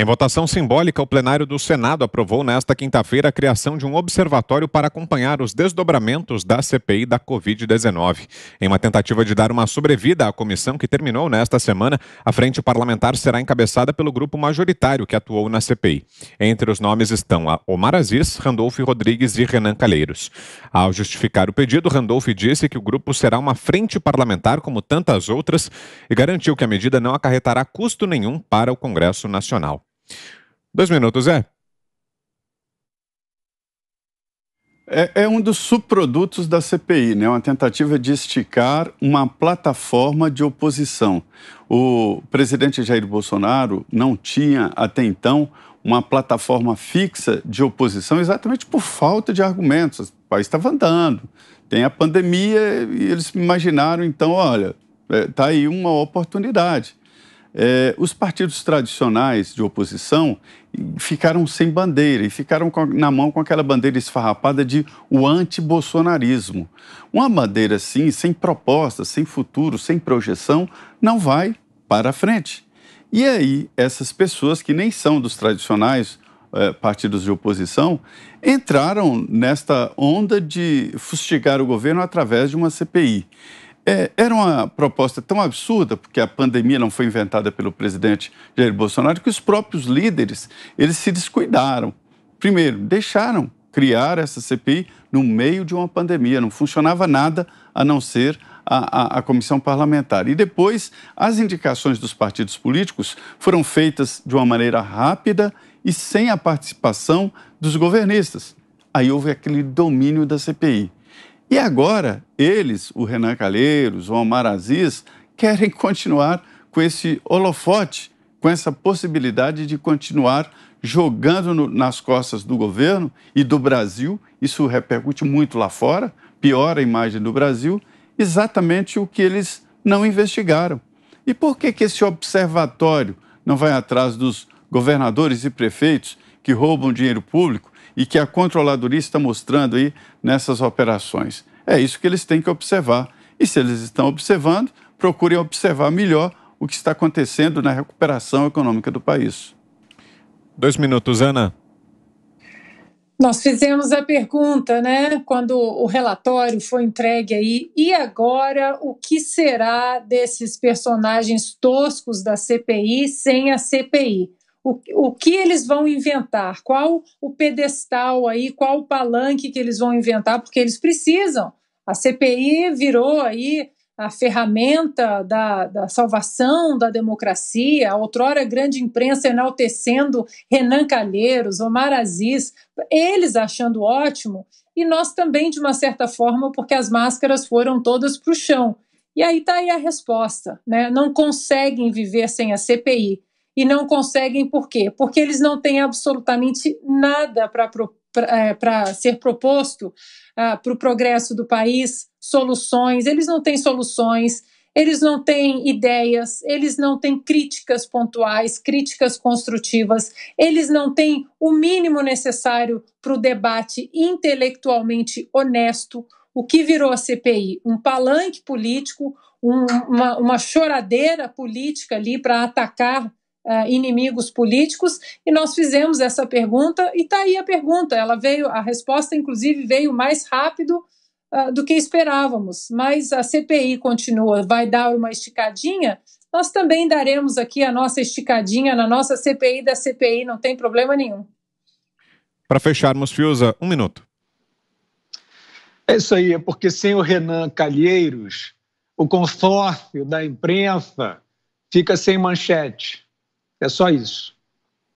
Em votação simbólica, o plenário do Senado aprovou nesta quinta-feira a criação de um observatório para acompanhar os desdobramentos da CPI da Covid-19. Em uma tentativa de dar uma sobrevida à comissão que terminou nesta semana, a frente parlamentar será encabeçada pelo grupo majoritário que atuou na CPI. Entre os nomes estão a Omar Aziz, Randolfo Rodrigues e Renan Calheiros. Ao justificar o pedido, Randolfo disse que o grupo será uma frente parlamentar como tantas outras e garantiu que a medida não acarretará custo nenhum para o Congresso Nacional. Dois minutos, Zé. É, é um dos subprodutos da CPI, né? uma tentativa de esticar uma plataforma de oposição. O presidente Jair Bolsonaro não tinha, até então, uma plataforma fixa de oposição exatamente por falta de argumentos. O país estava andando, tem a pandemia e eles imaginaram, então, olha, está é, aí uma oportunidade. É, os partidos tradicionais de oposição ficaram sem bandeira e ficaram com, na mão com aquela bandeira esfarrapada de o anti-bolsonarismo. Uma bandeira assim, sem proposta, sem futuro, sem projeção, não vai para frente. E aí, essas pessoas que nem são dos tradicionais é, partidos de oposição entraram nesta onda de fustigar o governo através de uma CPI. É, era uma proposta tão absurda, porque a pandemia não foi inventada pelo presidente Jair Bolsonaro, que os próprios líderes eles se descuidaram. Primeiro, deixaram criar essa CPI no meio de uma pandemia, não funcionava nada a não ser a, a, a, comissão parlamentar. E depois, as indicações dos partidos políticos foram feitas de uma maneira rápida e sem a participação dos governistas. Aí houve aquele domínio da CPI. E agora, eles, o Renan Calheiros, o Omar Aziz, querem continuar com esse holofote, com essa possibilidade de continuar jogando no, nas costas do governo e do Brasil. Isso repercute muito lá fora, piora a imagem do Brasil, exatamente o que eles não investigaram. E por que, que esse observatório não vai atrás dos governadores e prefeitos que roubam dinheiro público e que a controladoria está mostrando aí nessas operações. É isso que eles têm que observar. E se eles estão observando, procurem observar melhor o que está acontecendo na recuperação econômica do país. Dois minutos, Ana. Nós fizemos a pergunta, né, quando o relatório foi entregue aí, e agora o que será desses personagens toscos da CPI sem a CPI? o, o que eles vão inventar, qual o pedestal aí, qual o palanque que eles vão inventar, porque eles precisam. A CPI virou aí a ferramenta da, da, salvação da democracia, a outrora grande imprensa enaltecendo Renan Calheiros, Omar Aziz, eles achando ótimo, e nós também, de uma certa forma, porque as máscaras foram todas para o chão. E aí está aí a resposta, né? não conseguem viver sem a CPI e não conseguem por quê? Porque eles não têm absolutamente nada para é, ser proposto ah, para o progresso do país, soluções, eles não têm soluções, eles não têm ideias, eles não têm críticas pontuais, críticas construtivas, eles não têm o mínimo necessário para o debate intelectualmente honesto. O que virou a CPI? Um palanque político, um, uma, uma choradeira política ali para atacar ah, inimigos políticos? E nós fizemos essa pergunta e está aí a pergunta. Ela veio, a resposta, inclusive, veio mais rápido uh, do que esperávamos. Mas a CPI continua, vai dar uma esticadinha. Nós também daremos aqui a nossa esticadinha na nossa CPI da CPI, não tem problema nenhum. Para fecharmos, Fiuza, um minuto. É isso aí, é porque sem o Renan Calheiros, o consórcio da imprensa fica sem manchete. É só isso.